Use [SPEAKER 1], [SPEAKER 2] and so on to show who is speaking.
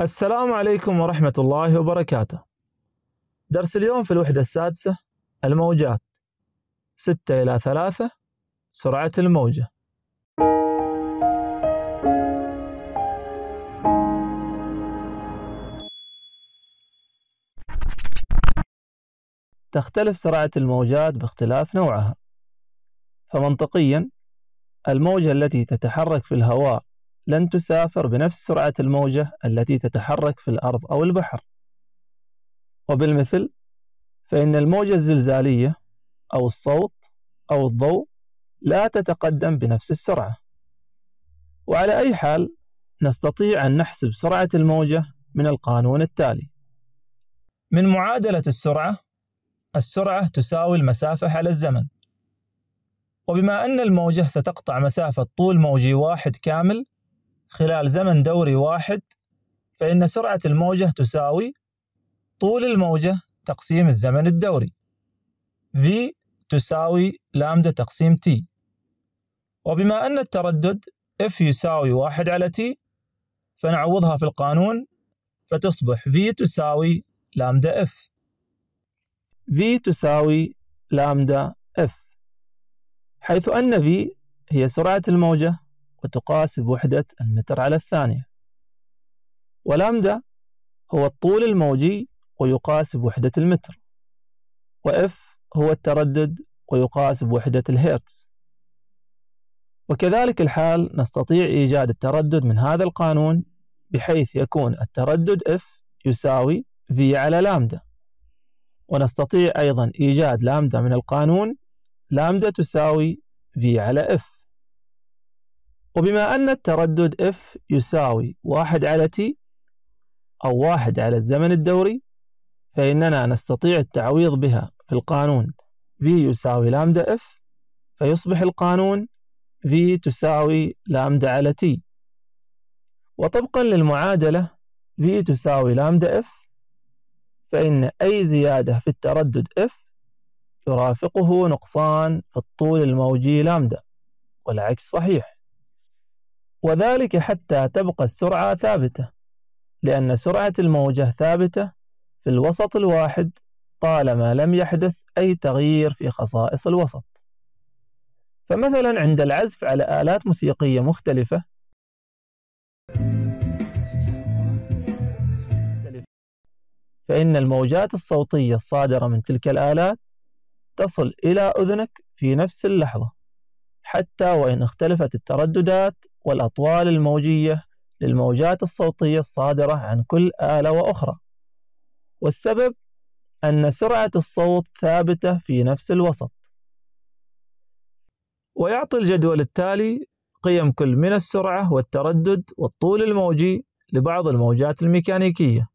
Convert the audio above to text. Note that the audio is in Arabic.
[SPEAKER 1] السلام عليكم ورحمة الله وبركاته. درس اليوم في الوحدة السادسة الموجات ستة إلى ثلاثة سرعة الموجة. تختلف سرعة الموجات باختلاف نوعها. فمنطقيا الموجة التي تتحرك في الهواء لن تسافر بنفس سرعة الموجة التي تتحرك في الأرض أو البحر. وبالمثل فإن الموجة الزلزالية أو الصوت أو الضوء لا تتقدم بنفس السرعة. وعلى أي حال نستطيع أن نحسب سرعة الموجة من القانون التالي. من معادلة السرعة السرعة تساوي المسافة على الزمن. وبما أن الموجة ستقطع مسافة طول موجي واحد كامل خلال زمن دوري واحد فإن سرعة الموجة تساوي طول الموجة تقسيم الزمن الدوري V تساوي لامدا تقسيم T وبما أن التردد F يساوي واحد على T فنعوضها في القانون فتصبح V تساوي لامدا F V تساوي لامدا F حيث أن V هي سرعة الموجة وتقاس بوحدة المتر على الثانية ولامدا هو الطول الموجي ويقاس بوحدة المتر وإف هو التردد ويقاس بوحدة الهيرتز وكذلك الحال نستطيع إيجاد التردد من هذا القانون بحيث يكون التردد F يساوي V على لامدا ونستطيع أيضا إيجاد لامدا من القانون لامدا تساوي V على F وبما أن التردد F يساوي واحد على T أو واحد على الزمن الدوري فإننا نستطيع التعويض بها في القانون V يساوي لامدا F فيصبح القانون V تساوي لامدا على T وطبقا للمعادلة V تساوي لامدا F فإن أي زيادة في التردد F يرافقه نقصان في الطول الموجي لامدا والعكس صحيح وذلك حتى تبقى السرعة ثابتة لأن سرعة الموجة ثابتة في الوسط الواحد طالما لم يحدث أي تغيير في خصائص الوسط فمثلا عند العزف على آلات موسيقية مختلفة فإن الموجات الصوتية الصادرة من تلك الآلات تصل إلى أذنك في نفس اللحظة حتى وإن اختلفت الترددات والأطوال الموجية للموجات الصوتية الصادرة عن كل آلة وأخرى والسبب أن سرعة الصوت ثابتة في نفس الوسط ويعطي الجدول التالي قيم كل من السرعة والتردد والطول الموجي لبعض الموجات الميكانيكية